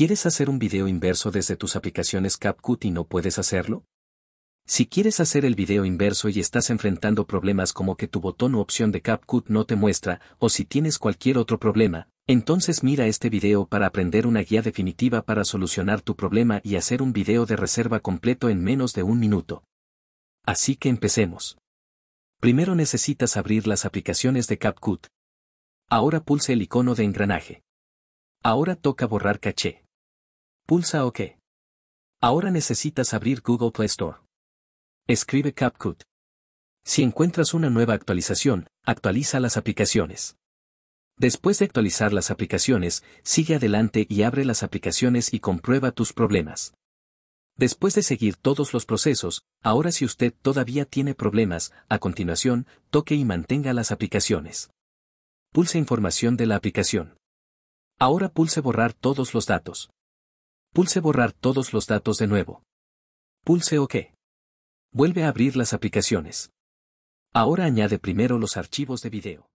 ¿Quieres hacer un video inverso desde tus aplicaciones CapCut y no puedes hacerlo? Si quieres hacer el video inverso y estás enfrentando problemas como que tu botón u opción de CapCut no te muestra, o si tienes cualquier otro problema, entonces mira este video para aprender una guía definitiva para solucionar tu problema y hacer un video de reserva completo en menos de un minuto. Así que empecemos. Primero necesitas abrir las aplicaciones de CapCut. Ahora pulse el icono de engranaje. Ahora toca borrar caché. Pulsa OK. Ahora necesitas abrir Google Play Store. Escribe CapCut. Si encuentras una nueva actualización, actualiza las aplicaciones. Después de actualizar las aplicaciones, sigue adelante y abre las aplicaciones y comprueba tus problemas. Después de seguir todos los procesos, ahora si usted todavía tiene problemas, a continuación, toque y mantenga las aplicaciones. Pulse información de la aplicación. Ahora pulse borrar todos los datos. Pulse borrar todos los datos de nuevo. Pulse OK. Vuelve a abrir las aplicaciones. Ahora añade primero los archivos de video.